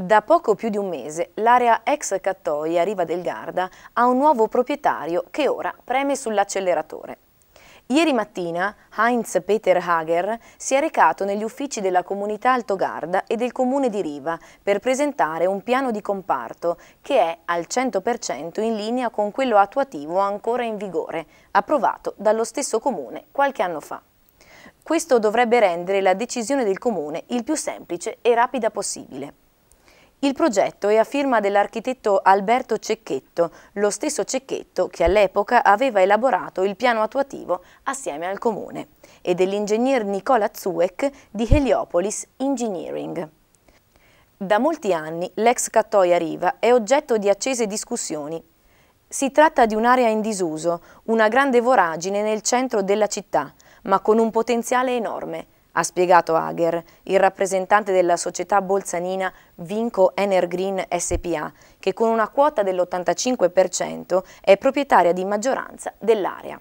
Da poco più di un mese l'area ex Cattoi a Riva del Garda ha un nuovo proprietario che ora preme sull'acceleratore. Ieri mattina Heinz Peter Hager si è recato negli uffici della comunità Alto Garda e del comune di Riva per presentare un piano di comparto che è al 100% in linea con quello attuativo ancora in vigore, approvato dallo stesso comune qualche anno fa. Questo dovrebbe rendere la decisione del comune il più semplice e rapida possibile. Il progetto è a firma dell'architetto Alberto Cecchetto, lo stesso Cecchetto che all'epoca aveva elaborato il piano attuativo assieme al Comune, e dell'ingegner Nicola Zueck di Heliopolis Engineering. Da molti anni l'ex Cattoia Riva è oggetto di accese discussioni. Si tratta di un'area in disuso, una grande voragine nel centro della città, ma con un potenziale enorme – ha spiegato Ager, il rappresentante della società bolzanina Vinco Energreen SPA, che con una quota dell'85% è proprietaria di maggioranza dell'area.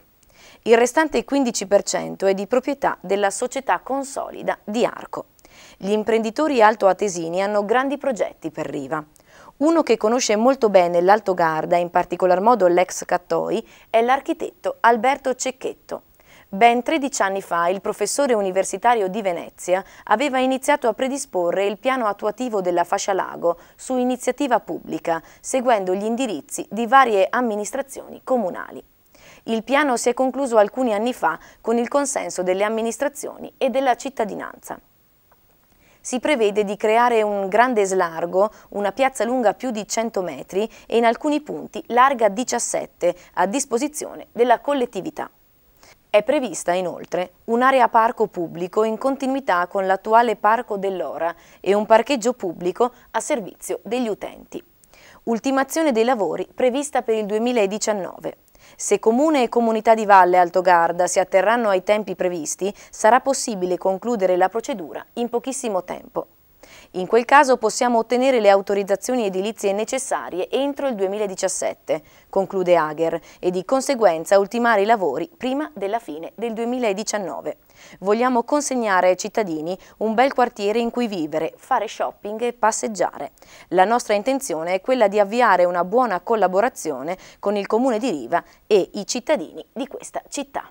Il restante 15% è di proprietà della società Consolida di Arco. Gli imprenditori altoatesini hanno grandi progetti per Riva. Uno che conosce molto bene l'Alto Garda, in particolar modo l'ex Cattoi, è l'architetto Alberto Cecchetto. Ben 13 anni fa il professore universitario di Venezia aveva iniziato a predisporre il piano attuativo della fascia lago su iniziativa pubblica, seguendo gli indirizzi di varie amministrazioni comunali. Il piano si è concluso alcuni anni fa con il consenso delle amministrazioni e della cittadinanza si prevede di creare un grande slargo, una piazza lunga più di 100 metri e in alcuni punti larga 17 a disposizione della collettività. È prevista inoltre un'area parco pubblico in continuità con l'attuale Parco dell'Ora e un parcheggio pubblico a servizio degli utenti. Ultimazione dei lavori prevista per il 2019. Se Comune e Comunità di Valle Alto Garda si atterranno ai tempi previsti, sarà possibile concludere la procedura in pochissimo tempo. In quel caso possiamo ottenere le autorizzazioni edilizie necessarie entro il 2017, conclude Hager, e di conseguenza ultimare i lavori prima della fine del 2019. Vogliamo consegnare ai cittadini un bel quartiere in cui vivere, fare shopping e passeggiare. La nostra intenzione è quella di avviare una buona collaborazione con il Comune di Riva e i cittadini di questa città.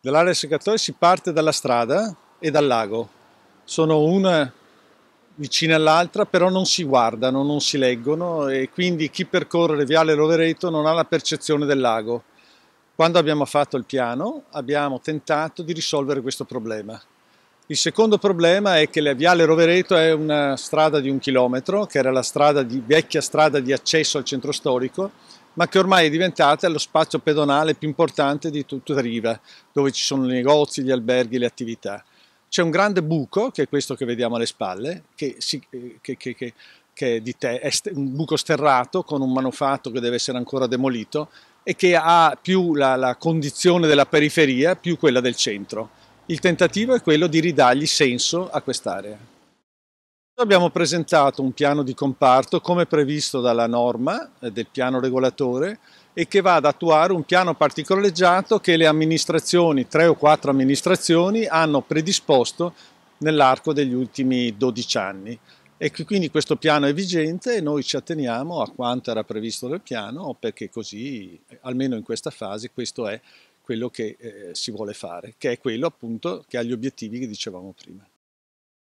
Dall'area seccatoia si parte dalla strada e dal lago. Sono una vicine all'altra, però non si guardano, non si leggono e quindi chi percorre Viale Rovereto non ha la percezione del lago. Quando abbiamo fatto il piano abbiamo tentato di risolvere questo problema. Il secondo problema è che la Viale Rovereto è una strada di un chilometro, che era la strada di, vecchia strada di accesso al centro storico, ma che ormai è diventata lo spazio pedonale più importante di tutta Riva, dove ci sono i negozi, gli alberghi, le attività. C'è un grande buco, che è questo che vediamo alle spalle, che, si, eh, che, che, che che è, te, è un buco sterrato con un manufatto che deve essere ancora demolito e che ha più la, la, condizione della periferia più quella del centro. Il tentativo è quello di ridargli senso a quest'area. Abbiamo presentato un piano di comparto come previsto dalla norma eh, del piano regolatore e che va ad attuare un piano particolareggiato che le amministrazioni, tre o quattro amministrazioni, hanno predisposto nell'arco degli ultimi 12 anni. E quindi questo piano è vigente e noi ci atteniamo a quanto era previsto nel piano perché così, almeno in questa fase, questo è quello che eh, si vuole fare, che è quello appunto che ha gli obiettivi che dicevamo prima.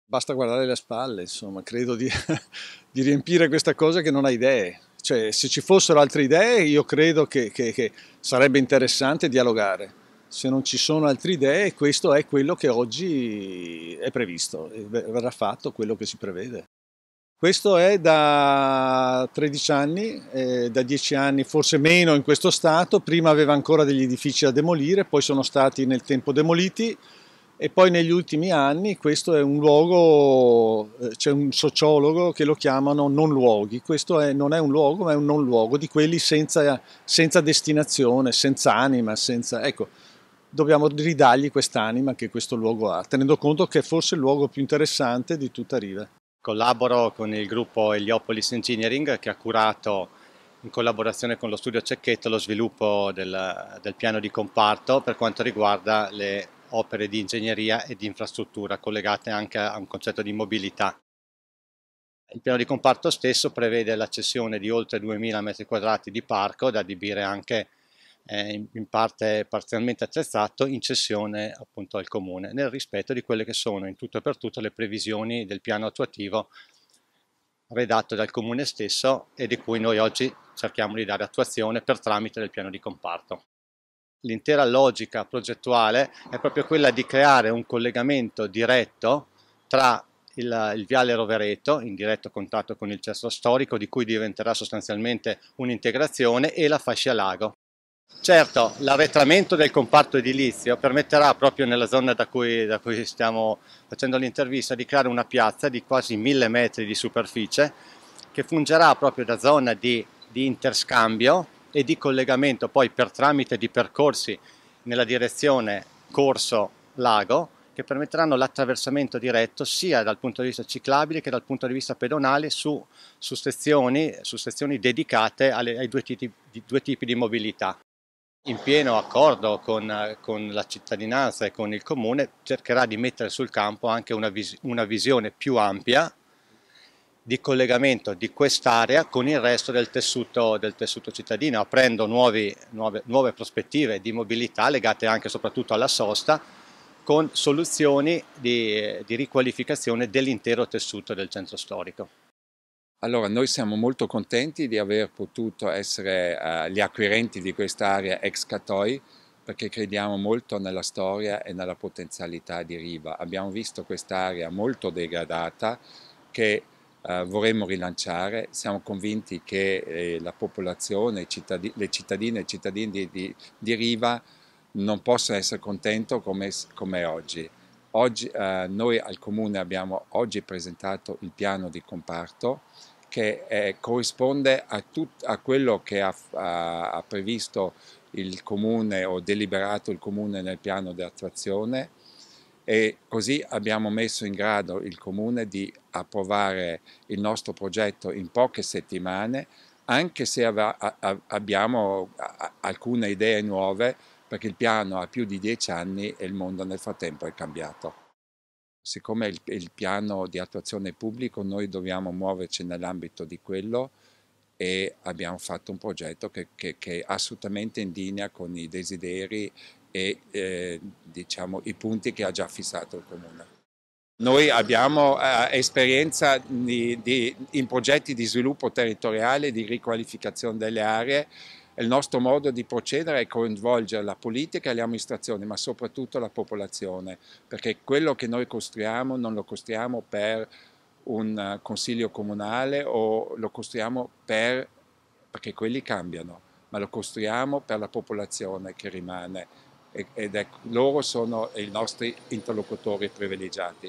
Basta guardare le spalle, insomma, credo di, di riempire questa cosa che non ha idee. Cioè, se ci fossero altre idee, io credo che, che, che sarebbe interessante dialogare se non ci sono altre idee, questo è quello che oggi è previsto verrà fatto quello che si prevede. Questo è da 13 anni, eh, da 10 anni, forse meno in questo stato, prima aveva ancora degli edifici da demolire, poi sono stati nel tempo demoliti, e poi negli ultimi anni questo è un luogo, eh, c'è un sociologo che lo chiamano non luoghi, questo è, non è un luogo ma è un non luogo di quelli senza, senza destinazione, senza anima, senza... Ecco, dobbiamo ridargli quest'anima che questo luogo ha, tenendo conto che è forse il luogo più interessante di tutta Riva. Collaboro con il gruppo Eliopolis Engineering che ha curato in collaborazione con lo studio Cecchetto lo sviluppo del, del piano di comparto per quanto riguarda le opere di ingegneria e di infrastruttura collegate anche a un concetto di mobilità. Il piano di comparto stesso prevede la cessione di oltre 2.000 metri quadrati di parco da adibire anche eh, in parte parzialmente attrezzato in cessione appunto al comune nel rispetto di quelle che sono in tutto e per tutto le previsioni del piano attuativo redatto dal comune stesso e di cui noi oggi cerchiamo di dare attuazione per tramite del piano di comparto l'intera logica progettuale è proprio quella di creare un collegamento diretto tra il, il, viale Rovereto, in diretto contatto con il centro storico, di cui diventerà sostanzialmente un'integrazione, e la fascia lago. Certo, l'arretramento del comparto edilizio permetterà proprio nella zona da cui, da cui stiamo facendo l'intervista di creare una piazza di quasi mille metri di superficie che fungerà proprio da zona di, di interscambio e di collegamento poi per tramite di percorsi nella direzione corso-lago che permetteranno l'attraversamento diretto sia dal punto di vista ciclabile che dal punto di vista pedonale su, su, sezioni, su sezioni, dedicate alle, ai due tipi, due tipi, di mobilità. In pieno accordo con, con, la cittadinanza e con il comune cercherà di mettere sul campo anche una, vis, una visione più ampia di collegamento di quest'area con il resto del tessuto, del tessuto cittadino, aprendo nuovi, nuove, nuove, prospettive di mobilità legate anche e soprattutto alla sosta, con soluzioni di, di riqualificazione dell'intero tessuto del centro storico. Allora, noi siamo molto contenti di aver potuto essere uh, gli acquirenti di quest'area ex Catoi perché crediamo molto nella storia e nella potenzialità di Riva. Abbiamo visto quest'area molto degradata che eh, vorremmo rilanciare. Siamo convinti che eh, la popolazione, cittadi le cittadine e i cittadini di, di, di, Riva non possono essere contenti come, come oggi. oggi eh, noi al Comune abbiamo oggi presentato il piano di comparto che eh, corrisponde a, a, quello che ha, ha, ha previsto il Comune o deliberato il Comune nel piano di attuazione e così abbiamo messo in grado il Comune di approvare il nostro progetto in poche settimane, anche se abbiamo alcune idee nuove, perché il piano ha più di dieci anni e il mondo nel frattempo è cambiato. Siccome il, il piano di attuazione pubblico, noi dobbiamo muoverci nell'ambito di quello e abbiamo fatto un progetto che, che, che, è assolutamente in linea con i desideri e eh, diciamo, i punti che ha già fissato il Comune. Noi abbiamo eh, esperienza di, di, in progetti di sviluppo territoriale, di riqualificazione delle aree, il nostro modo di procedere è coinvolgere la politica e le amministrazioni, ma soprattutto la popolazione, perché quello che noi costruiamo non lo costruiamo per un eh, consiglio comunale o lo costruiamo per, perché quelli cambiano, ma lo costruiamo per la popolazione che rimane ed è, loro sono i nostri interlocutori privilegiati.